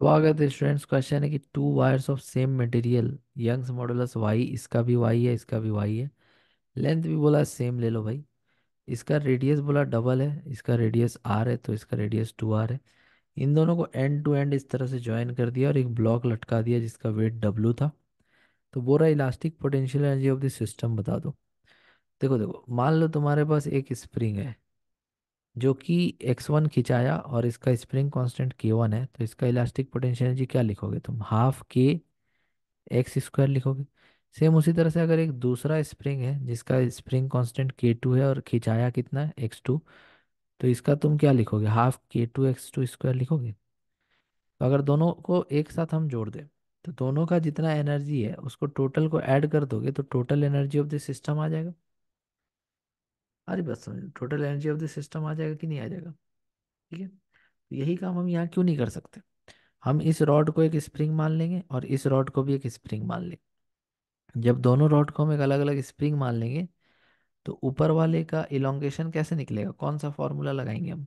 तो अगर students question है कि two wires of same material Young's modulus Y इसका भी वाई है इसका भी वाई है लेंथ भी बोला सेम ले लो भाई इसका रेडियस बोला डबल है इसका रेडियस आर है तो इसका रेडियस टू आर है इन दोनों को एंड टू एंड इस तरह से ज्वाइन कर दिया और एक ब्लॉक लटका दिया जिसका वेट डब्लू था तो बोरा elastic potential energy of the system बता दो देखो देखो मान लो तुम्हारे पास एक स्प्रिंग है जो कि x1 खिंचाया और इसका स्प्रिंग कांस्टेंट k1 है तो इसका इलास्टिक पोटेंशियल एनर्जी क्या लिखोगे तुम हाफ के एक्स स्क्वायर लिखोगे सेम उसी तरह से अगर एक दूसरा स्प्रिंग है जिसका स्प्रिंग कांस्टेंट k2 है और खिंचाया कितना है टू तो इसका तुम क्या लिखोगे हाफ के टू एक्स टू स्क्वायर लिखोगे तो अगर दोनों को एक साथ हम जोड़ दें तो दोनों का जितना एनर्जी है उसको टोटल को ऐड कर दोगे तो total energy of the system आ जाएगा अरे बस total energy of the system आ जाएगा कि नहीं आ जाएगा ठीक है तो यही काम हम यहाँ क्यों नहीं कर सकते हम इस रॉड को एक स्प्रिंग मान लेंगे और इस रॉड को भी एक स्प्रिंग मान लेंगे जब दोनों रॉड को हम एक अलग अलग स्प्रिंग मान लेंगे तो ऊपर वाले का इलोंगेशन कैसे निकलेगा कौन सा फॉर्मूला लगाएंगे हम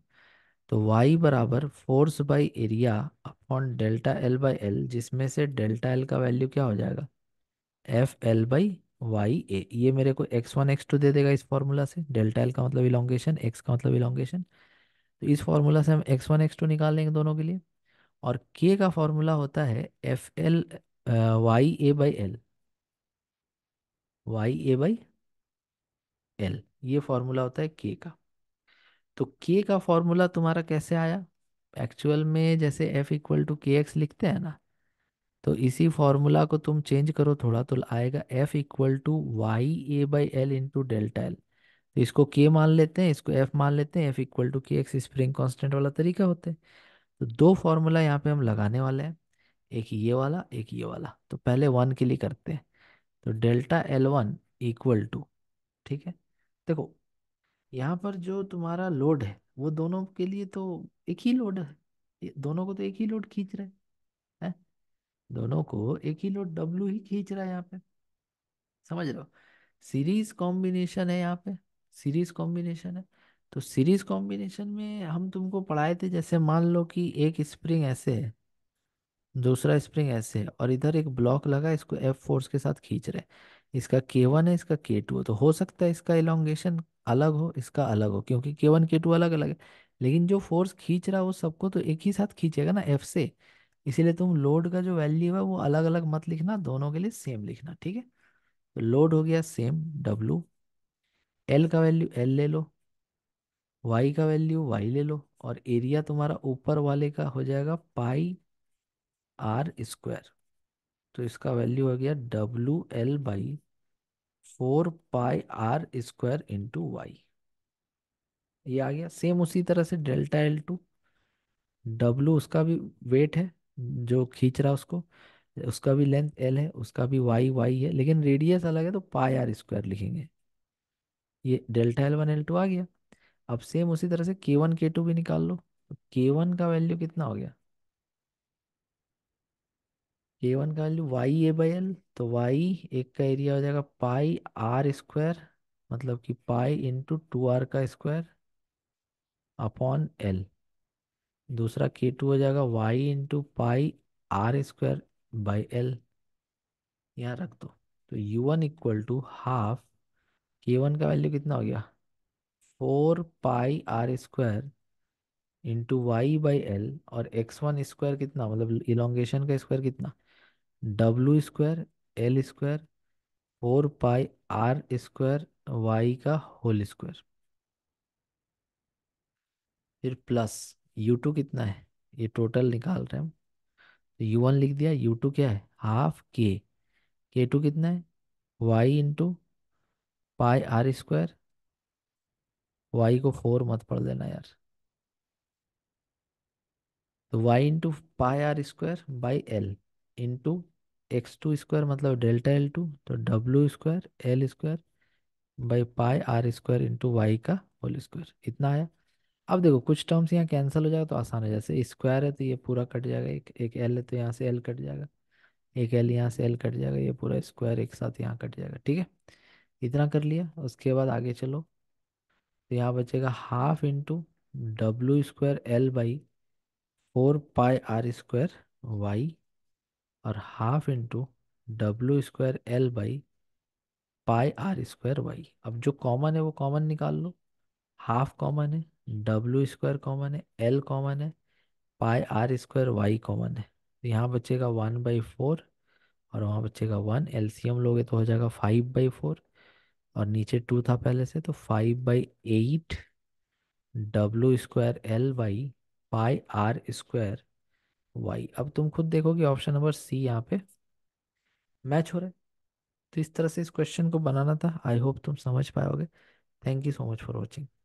तो वाई बराबर force by area upon delta L by L जिसमें से डेल्टा एल का वैल्यू क्या हो जाएगा F L by Y A ये मेरे को एक्स वन एक्स टू दे देगा इस फॉर्मूला से डेल्टा एल का मतलब इलोंगेशन एक्स का मतलब इलोंगेशन तो इस फॉर्मूला से हम एक्स वन एक्स टू निकाल लेंगे दोनों के लिए और के का फॉर्मूला होता है F L Y A by L Y A by L ये फॉर्मूला होता है के का तो के का फॉर्मूला तुम्हारा कैसे आया एक्चुअल में जैसे F equal to K X लिखते हैं ना तो इसी फॉर्मूला को तुम चेंज करो थोड़ा तो आएगा F equal to Y A by L into delta L तो इसको के मान लेते हैं इसको एफ मान लेते हैं F equal to K X spring constant वाला तरीका होता है तो दो फॉर्मूला यहाँ पे हम लगाने वाले हैं एक ये वाला एक ये वाला तो पहले वन के लिए करते हैं तो delta L one equal to ठीक है देखो यहाँ पर जो तुम्हारा लोड है वो दोनों के लिए तो एक ही लोड है दोनों को तो एक ही लोड खींच रहे हैं दोनों को एक ही लोड W ही खींच रहा है यहाँ पे समझ लो सीरीज कॉम्बिनेशन है यहाँ पे सीरीज कॉम्बिनेशन है तो सीरीज कॉम्बिनेशन में हम तुमको पढ़ाए थे जैसे मान लो कि एक स्प्रिंग ऐसे है दूसरा स्प्रिंग ऐसे है और इधर एक ब्लॉक लगा इसको एफ फोर्स के साथ खींच रहे इसका के वन है इसका के टू है तो हो सकता है इसका इलांगेशन अलग हो इसका अलग हो क्योंकि के वन के टू अलग अलग है लेकिन जो फोर्स खींच रहा है वो सबको तो एक ही साथ खींचेगा ना एफ से इसीलिए तुम लोड का जो वैल्यू है वो अलग अलग मत लिखना दोनों के लिए सेम लिखना ठीक है तो लोड हो गया सेम डब्लू एल का वैल्यू एल ले लो वाई का वैल्यू वाई ले लो और एरिया तुम्हारा ऊपर वाले का हो जाएगा पाई आर स्क्वायर तो इसका वैल्यू हो गया W L by four pi R square into Y ये आ गया सेम उसी तरह से डेल्टा एल टू डब्लू उसका भी वेट है जो खींच रहा है उसको उसका भी लेंथ एल है उसका भी वाई वाई है लेकिन रेडियस अलग है तो पाई आर स्क्वायर लिखेंगे ये delta L one L two आ गया अब सेम उसी तरह से के वन के टू भी निकाल लो के वन का वैल्यू कितना हो गया के वन का value Y A by L तो वाई एक का एरिया हो जाएगा पाई आर स्क्वायर मतलब कि पाई इंटू टू आर का स्क्वायर अपॉन एल दूसरा के टू हो जाएगा Y into pi R square by L यहाँ रख दो तो U one equal to half K one का वैल्यू कितना हो गया four pi R square into Y by L और एक्स वन स्क्वायर कितना मतलब इलोंगेशन का स्क्वायर कितना W square L square four pi R square Y का होल स्क्वायर फिर प्लस यू टू कितना है ये टोटल निकाल रहे हैं हम तो यू वन लिख दिया यू टू क्या है हाफ के के टू कितना है Y into pi R square Y को फोर मत पढ़ देना यार तो Y into pi R square by L into X two square मतलब डेल्टा एल टू तो W square L square by pi R square into Y का whole square इतना आया अब देखो कुछ टर्म्स यहाँ कैंसिल हो जाएगा तो आसान है जैसे स्क्वायर है तो ये पूरा कट जाएगा एक एक एल है तो यहाँ से एल कट जाएगा एक एल यहाँ से एल कट जाएगा ये पूरा स्क्वायर एक साथ यहाँ कट जाएगा ठीक है इतना कर लिया उसके बाद आगे चलो तो यहाँ बचेगा half into W square L by four pi R square Y और half into W square L by pi R square Y अब जो कॉमन है वो कॉमन निकाल लो हाफ कॉमन है डब्ल्यू स्क्वायर कॉमन है एल कॉमन है pi R square Y common है तो यहाँ बचेगा वन बाई फोर और वहाँ बचेगा वन एम लोगे तो हो जाएगा फाइव बाई फोर और नीचे टू था पहले से तो five by eight W square L Y pi R square Y अब तुम खुद देखो कि ऑप्शन नंबर सी यहाँ पे मैच हो रहा है तो इस तरह से इस क्वेश्चन को बनाना था आई होप तुम समझ पाओगे thank you so much for watching